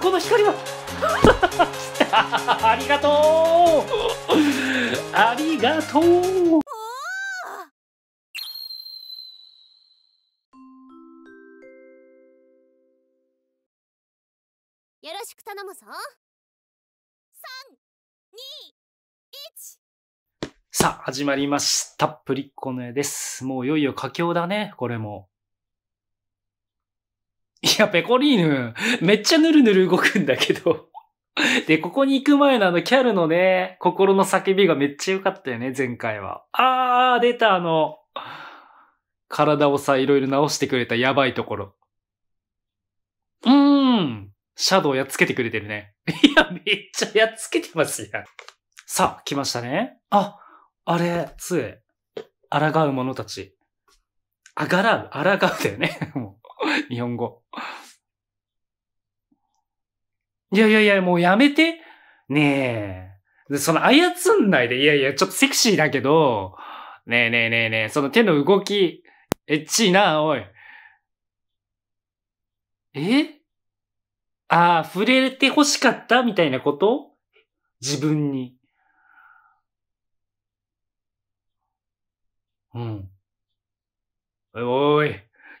この光は ありがとうありがとうよろしく頼むぞ321さあ始まりましたプリッコ絵ですもういよいよ佳境だねこれもいや、ペコリーヌ、めっちゃぬるぬる動くんだけど。で、ここに行く前のあのキャルのね、心の叫びがめっちゃ良かったよね、前回は。あー、出た、あの、体をさ、いろいろ直してくれたやばいところ。うーん、シャドウやっつけてくれてるね。いや、めっちゃやっつけてますやん。さあ、来ましたね。あ、あれ、杖。抗う者たち。あがらう、抗うだよね。もう 日本語。いやいやいや、もうやめて。ねえ。その操んないで、いやいや、ちょっとセクシーだけど、ねえねえねえねえ、その手の動き、エッチいな、おい。えああ、触れて欲しかったみたいなこと自分に。うん。おい、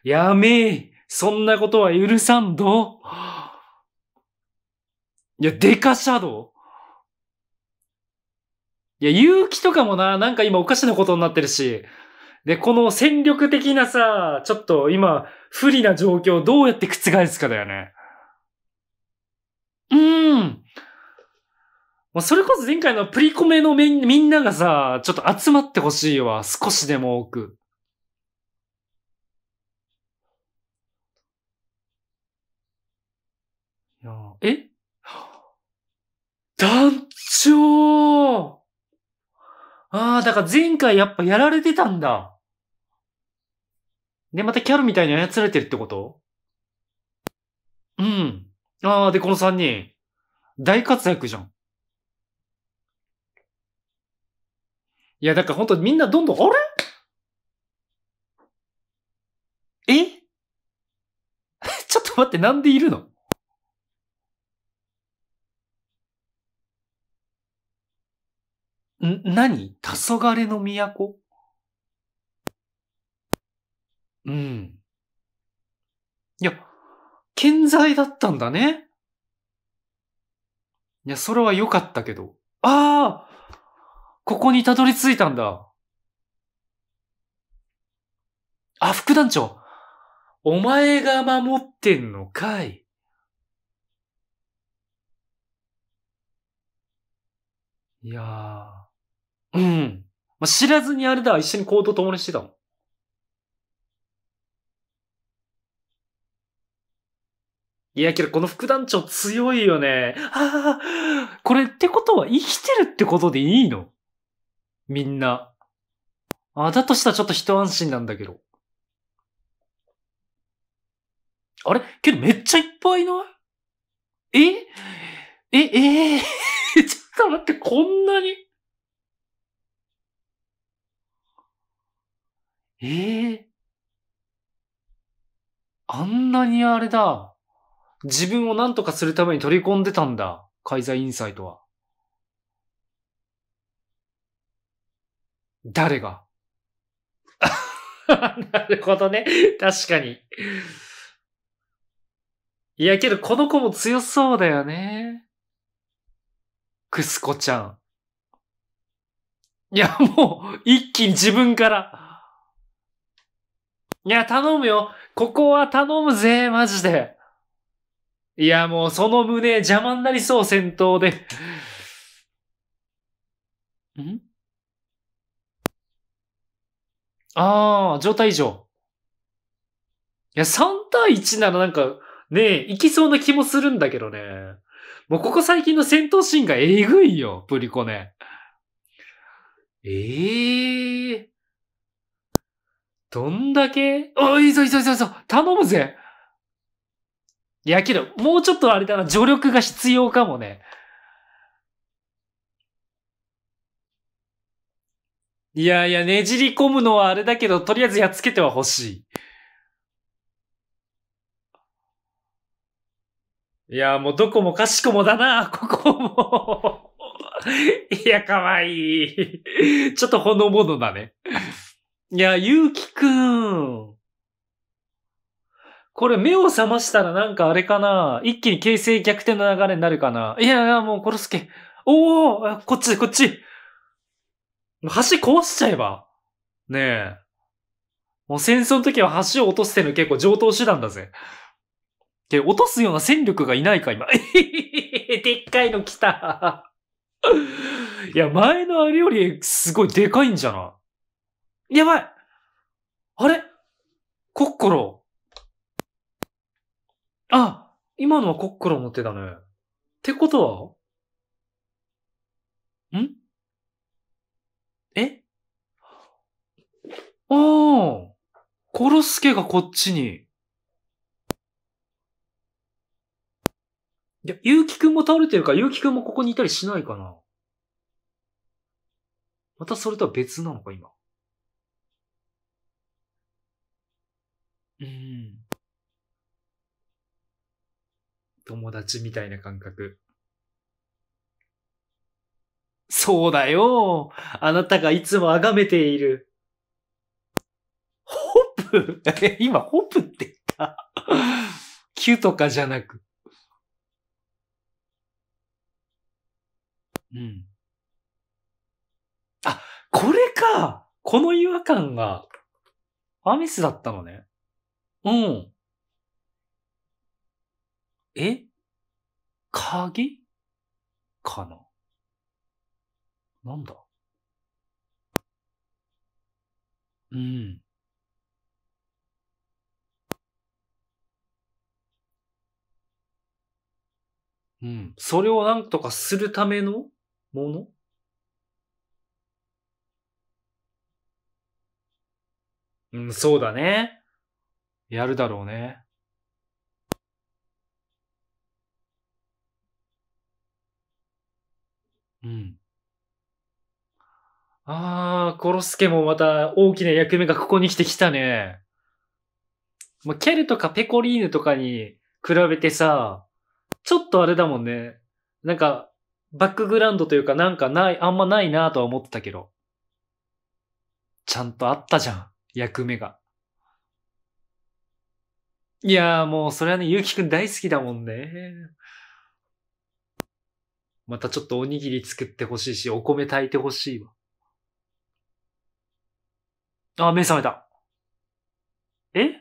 やめえ。そんなことは許さんどいや、デカシャドウいや、勇気とかもな、なんか今おかしなことになってるし。で、この戦力的なさ、ちょっと今、不利な状況どうやって覆すかだよね。うーん。もうそれこそ前回のプリコメのみんながさ、ちょっと集まってほしいわ。少しでも多く。え団長ああ、だから前回やっぱやられてたんだ。で、またキャルみたいに操れてるってことうん。ああ、で、この3人。大活躍じゃん。いや、だから本当みんなどんどん、あれえ ちょっと待って、なんでいるの何黄昏の都うん。いや、健在だったんだね。いや、それは良かったけど。ああここにたどり着いたんだ。あ、副団長お前が守ってんのかいいやー。うん。まあ、知らずにあれだ、一緒に行動共にしてたもん。いやけど、この副団長強いよね。ああ、これってことは生きてるってことでいいのみんな。あ、だとしたらちょっと一安心なんだけど。あれけどめっちゃいっぱいいないええ、ええー、ちょっと待って、こんなにええー、あんなにあれだ。自分を何とかするために取り込んでたんだ。海外インサイトは。誰が なるほどね。確かに。いや、けどこの子も強そうだよね。クスコちゃん。いや、もう、一気に自分から。いや、頼むよ。ここは頼むぜ、マジで。いや、もうその胸邪魔になりそう、戦闘で。んああ、状態異常。いや、3対1ならなんか、ねえ、いきそうな気もするんだけどね。もうここ最近の戦闘シーンがえぐいよ、プリコネ。ええー。どんだけおい、いぞいぞいぞいぞ頼むぜいやけど、もうちょっとあれだな、助力が必要かもね。いやいや、ねじり込むのはあれだけど、とりあえずやっつけてはほしい。いや、もうどこもかしこもだな、ここもいや、かわいいちょっとほのぼのだねいや、ゆうきくん。これ目を覚ましたらなんかあれかな一気に形勢逆転の流れになるかないやいや、もう殺すけ。おおこっちこっち橋壊しちゃえば。ねえ。もう戦争の時は橋を落とすてての結構上等手段だぜ。で、落とすような戦力がいないか、今。でっかいの来た。いや、前のあれよりすごいでかいんじゃなやばいあれコッコロ。あ、今のはコッコロ持ってたね。ってことはんえおーコロスケがこっちに。いや、ゆうきくんも倒れてるから、ゆうきくんもここにいたりしないかなまたそれとは別なのか、今。うん。友達みたいな感覚。そうだよ。あなたがいつも崇めている。ホップ 今、ホップって言った。キュとかじゃなく。うん。あ、これかこの違和感が、アミスだったのね。うん。え鍵かななんだうん。うん。それをなんとかするためのものうん、そうだね。やるだろうね。うん。ああ、コロスケもまた大きな役目がここに来てきたね。まあ、ケルとかペコリーヌとかに比べてさ、ちょっとあれだもんね。なんか、バックグラウンドというかなんかない、あんまないなとは思ってたけど。ちゃんとあったじゃん、役目が。いやーもう、それはね、ゆうきくん大好きだもんね。またちょっとおにぎり作ってほしいし、お米炊いてほしいわ。あ、目覚めた。え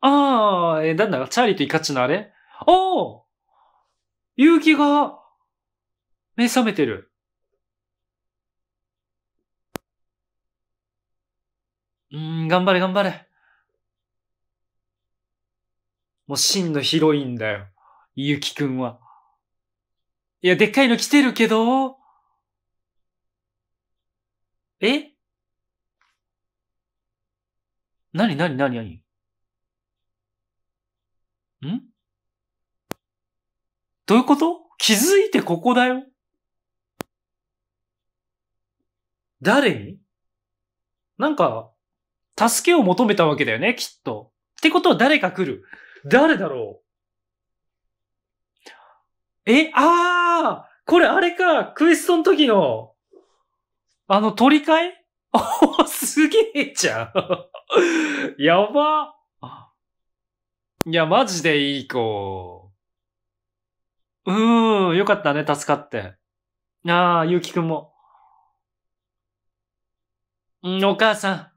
ああ、え、なんだチャーリーとイカッチのあれおおゆうきが、目覚めてる。うん、頑張れ頑張れ。もう真のヒロインだよ。ゆきくんは。いや、でっかいの来てるけど、えなになになになにんどういうこと気づいてここだよ誰になんか、助けを求めたわけだよね、きっと。ってことは誰か来る。誰だろうえ、あーこれあれかクエストの時の、あの、取り替え おすげえじゃん やばいや、マジでいい子。うーん、よかったね、助かって。ああ、ゆうきくんも。ん、お母さん。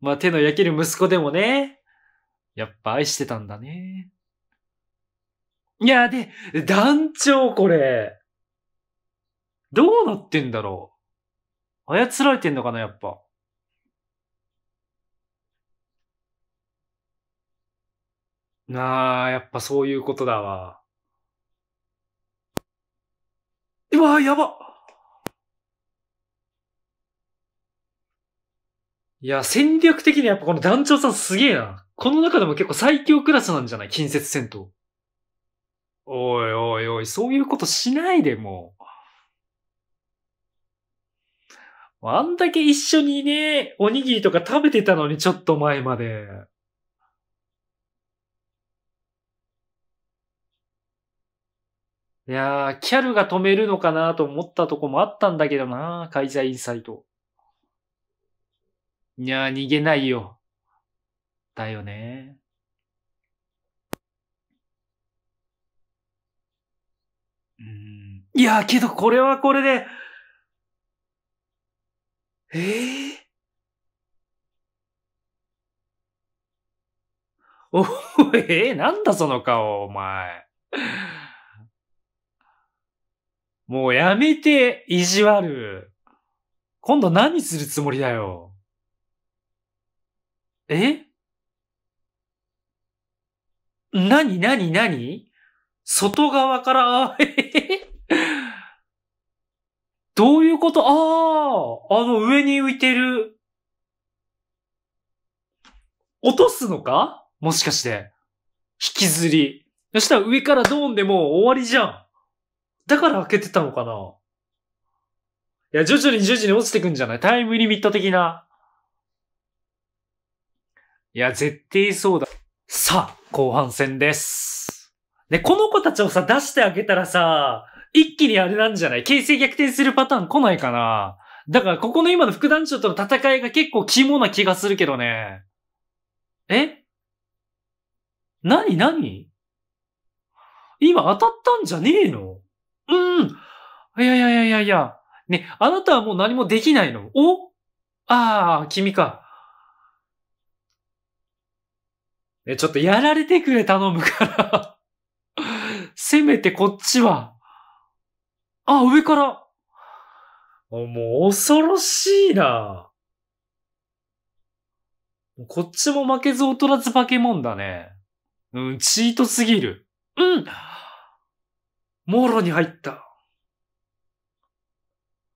まあ、手の焼ける息子でもね、やっぱ愛してたんだね。いや、で、団長これ。どうなってんだろう。操られてんのかな、やっぱ。なあ、やっぱそういうことだわ。うわ、やばいや、戦略的にやっぱこの団長さんすげえな。この中でも結構最強クラスなんじゃない近接戦闘。おいおいおい、そういうことしないでもう。あんだけ一緒にね、おにぎりとか食べてたのにちょっと前まで。いやー、キャルが止めるのかなと思ったとこもあったんだけどな、開催インサイト。いや、逃げないよ。だよね。うん。いや、けどこれはこれで、ええー、おえー、なんだその顔、お前。もうやめて、意地悪。今度何するつもりだよ。えなになになに外側から、どういうことああ、あの上に浮いてる。落とすのかもしかして。引きずり。そしたら上からドーンでもう終わりじゃん。だから開けてたのかないや、徐々に徐々に落ちてくんじゃないタイムリミット的な。いや、絶対そうだ。さあ、後半戦です。で、この子たちをさ、出してあげたらさ、一気にあれなんじゃない形勢逆転するパターン来ないかなだから、ここの今の副団長との戦いが結構肝な気がするけどね。えなになに今当たったんじゃねえのうん。いやいやいやいやいや。ね、あなたはもう何もできないのおああ、君か。え、ちょっとやられてくれ頼むからせめてこっちは。あ、上から。もう恐ろしいな。こっちも負けず劣らず化け物だね。うん、チートすぎる。うんもろに入った。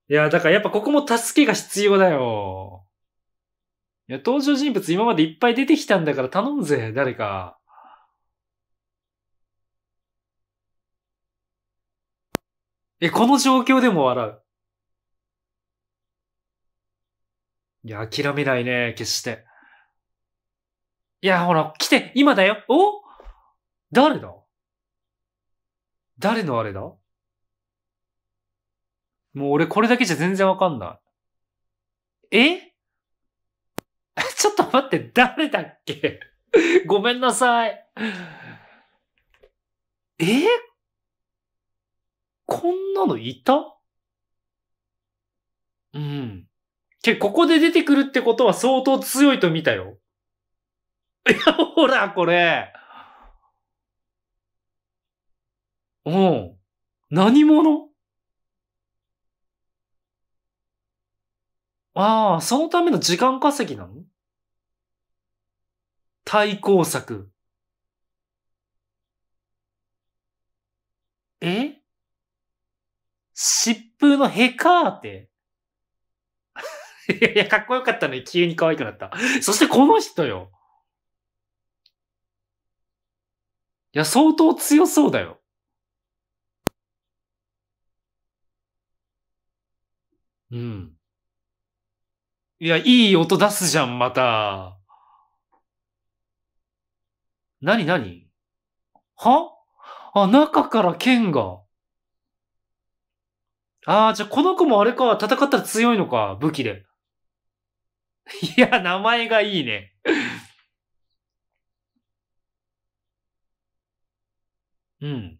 いや、だからやっぱここも助けが必要だよ。いや、登場人物今までいっぱい出てきたんだから頼むぜ、誰か。え、この状況でも笑う。いや、諦めないね、決して。いや、ほら、来て、今だよ。お誰だ誰のあれだもう俺これだけじゃ全然わかんない。えちょっと待って、誰だっけ ごめんなさい。えこんなのいたうん。け、ここで出てくるってことは相当強いと見たよ。いや、ほら、これ。うん。何者ああ、そのための時間稼ぎなの対抗策。え疾風のヘカーテ。いやいや、かっこよかったのに急に可愛くなった。そしてこの人よ。いや、相当強そうだよ。うん。いや、いい音出すじゃん、また。なになにはあ、中から剣が。ああ、じゃあこの子もあれか、戦ったら強いのか、武器で。いや、名前がいいね。うん。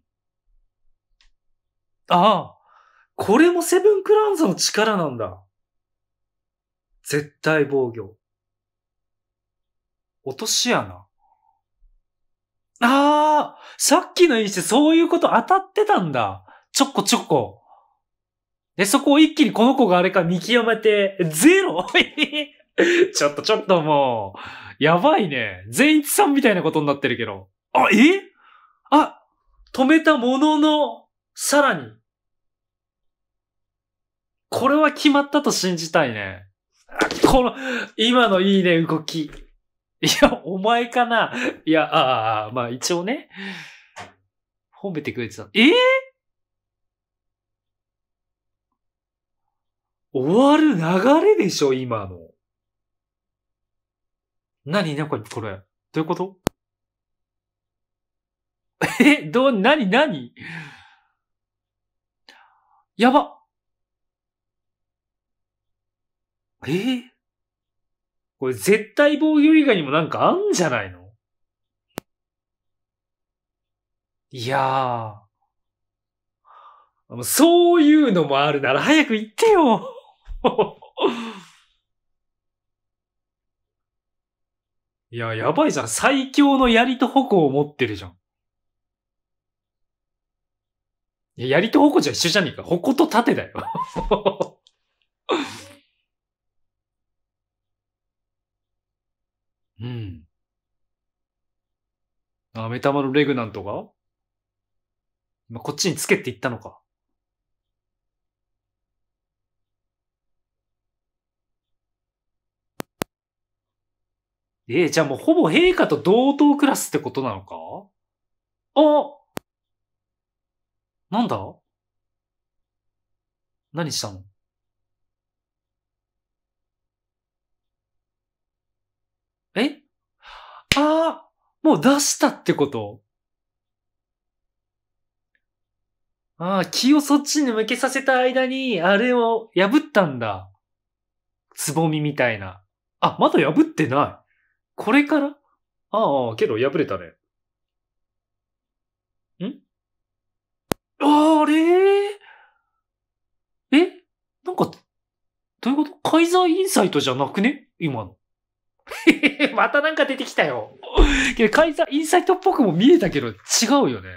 ああ、これもセブンクラウンズの力なんだ。絶対防御。落とし穴。ああ、さっきの出、そういうこと当たってたんだ。ちょこちょこ。で、そこを一気にこの子があれか見極めて、ゼロ ちょっとちょっともう、やばいね。善一さんみたいなことになってるけど。あ、えあ、止めたものの、さらに。これは決まったと信じたいね。この、今のいいね、動き。いや、お前かないや、ああ、まあ一応ね、褒めてくれてた。えー、終わる流れでしょ、今の。何なこれ、これ。どういうことえ、どなになにやばえー、これ絶対防御以外にもなんかあんじゃないのいやー。そういうのもあるなら早く言ってよ いや、やばいじゃん。最強の槍と矛を持ってるじゃん。いや、槍と矛じゃ一緒じゃねえか。矛と盾だよ うん。あ、メタマのレグナントが今こっちにつけって言ったのか。えー、じゃあもうほぼ陛下と同等クラスってことなのかあなんだ何したのああ、もう出したってことああ、気をそっちに向けさせた間に、あれを破ったんだ。つぼみみたいな。あ、まだ破ってない。これからああ、けど破れたね。んあれえなんか、どういうことカイザーインサイトじゃなくね今の。またなんか出てきたよ。けど、解散、インサイトっぽくも見えたけど、違うよね。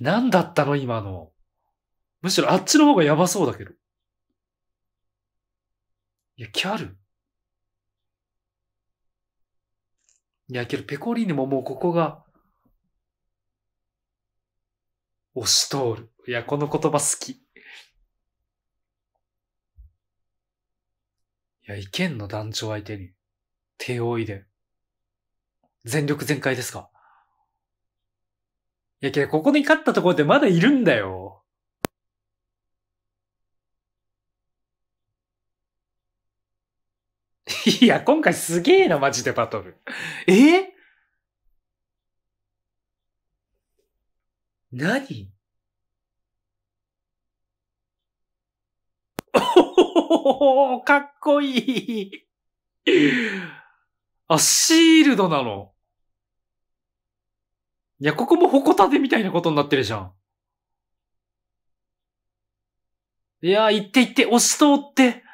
なんだったの今の。むしろあっちの方がやばそうだけど。いや、キャルいや、けど、ペコリーニももうここが、押し通る。いや、この言葉好き。や、いけんの団長相手に。手をいで。全力全開ですかいやけど、ここに勝ったところってまだいるんだよ。いや、今回すげえな、マジでバトル。えー、何お おー、かっこいい。あ、シールドなの。いや、ここもホコタテみたいなことになってるじゃん。いやー、行って行って、押し通って。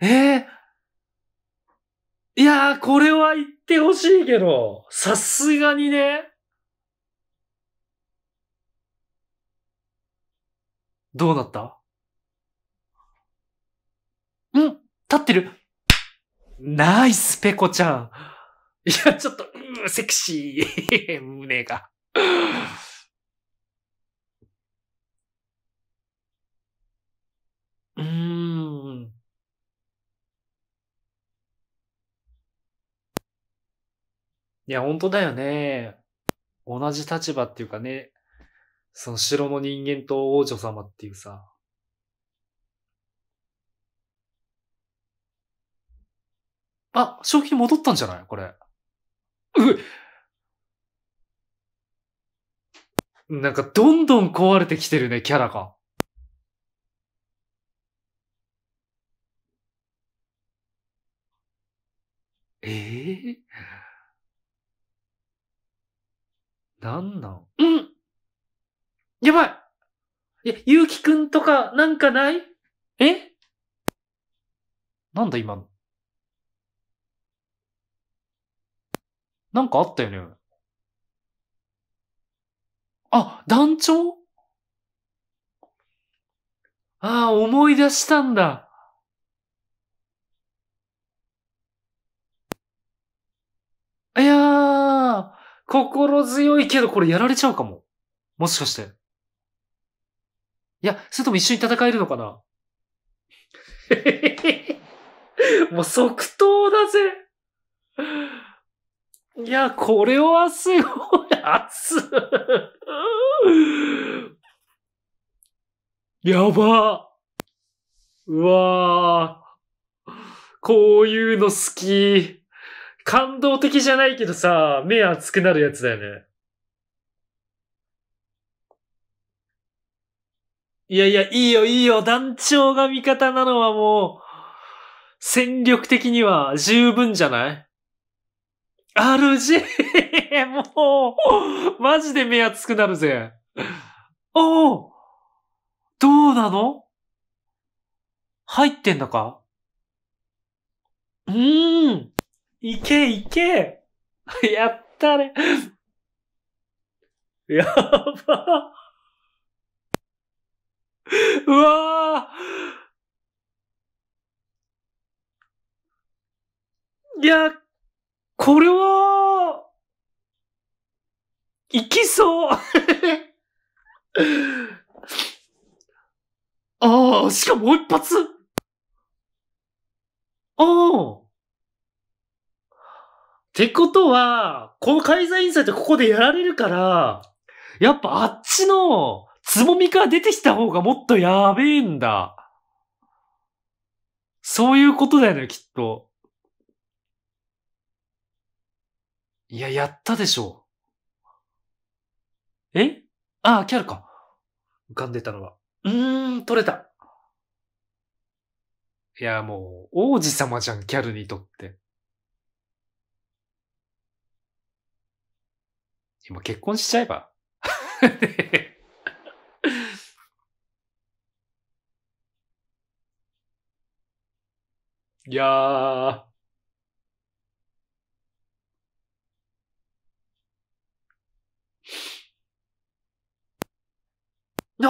ええー、いやー、これは行ってほしいけど、さすがにね。どうなったん立ってるナイス、ペコちゃん。いや、ちょっと、うん、セクシー。胸が。うーん。いや、本当だよね。同じ立場っていうかね、その城の人間と王女様っていうさ、あ、商品戻ったんじゃないこれ。うなんかどんどん壊れてきてるね、キャラが。ええー、なんなんうんやばいえ、ゆうきくんとかなんかないえなんだ今の。なんかあったよね。あ、団長ああ、思い出したんだ。いやー、心強いけどこれやられちゃうかも。もしかして。いや、それとも一緒に戦えるのかな もう即答だぜ。いや、これはすごい、熱やば。うわこういうの好き。感動的じゃないけどさ、目熱くなるやつだよね。いやいや、いいよ、いいよ。団長が味方なのはもう、戦力的には十分じゃない r g もう、マジで目熱くなるぜ。おおどうなの入ってんだかうーんいけいけやったねやば うわーいや、これは、いきそう ああ、しかももう一発ああってことは、この改ざインサイトここでやられるから、やっぱあっちのつぼみから出てきた方がもっとやべえんだ。そういうことだよね、きっと。いや、やったでしょう。えああ、キャルか。浮かんでたのは。うーん、取れた。いや、もう、王子様じゃん、キャルにとって。今、結婚しちゃえば。いやー。ああ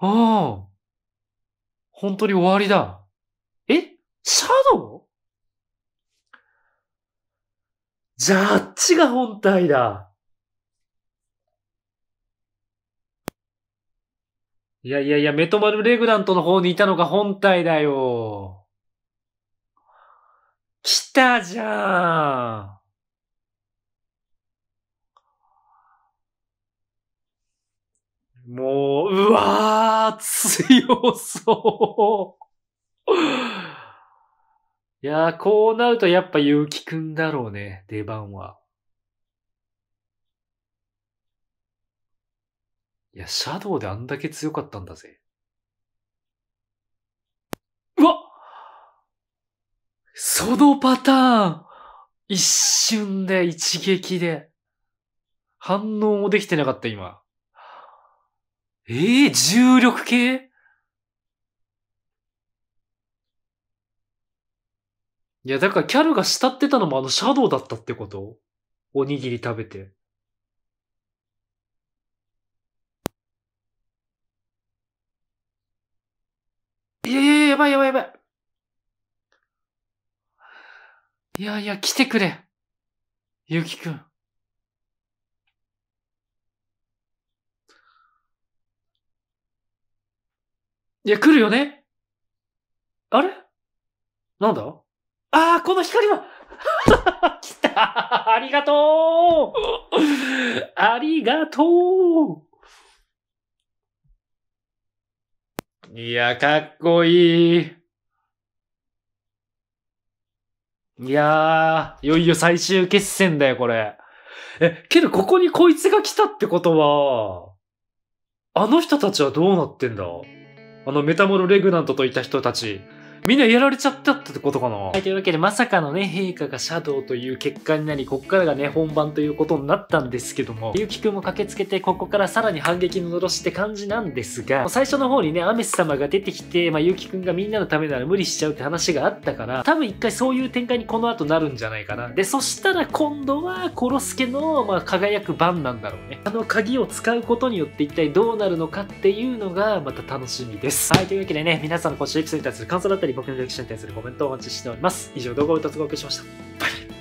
あ。本当に終わりだ。えシャドウジャッジが本体だ。いやいやいや、メトマル・レグラントの方にいたのが本体だよ。来たじゃん。もう、うわー、強そう。いやー、こうなるとやっぱ結城くんだろうね、出番は。いや、シャドウであんだけ強かったんだぜ。うわそのパターン一瞬で、一撃で。反応もできてなかった、今。ええー、重力系いや、だからキャルが慕ってたのもあのシャドウだったってことおにぎり食べて。やばいやばいやばい。いやいや、来てくれ。ゆきくん。いや、来るよねあれなんだああ、この光は 来たありがとうありがとういや、かっこいい。いやー、いよいよ最終決戦だよ、これ。え、けどここにこいつが来たってことは、あの人たちはどうなってんだあのメタモル・レグナントといった人たち。みんなやられちゃったってことかなはい、というわけでまさかのね、陛下がシャドウという結果になり、こっからがね、本番ということになったんですけども、ゆうきくんも駆けつけて、ここからさらに反撃の呪しって感じなんですが、最初の方にね、アメス様が出てきて、まあ、ゆうきくんがみんなのためなら無理しちゃうって話があったから、多分一回そういう展開にこの後なるんじゃないかな。で、そしたら今度は、コロスケの、まあ、輝く番なんだろうね。あの鍵を使うことによって一体どうなるのかっていうのが、また楽しみです。はい、というわけでね、皆さんの今週エピソードに対する感想だったり、僕の歴史に対するコメントをお待ちしております。以上、動画を一お届けしました。バイバイ。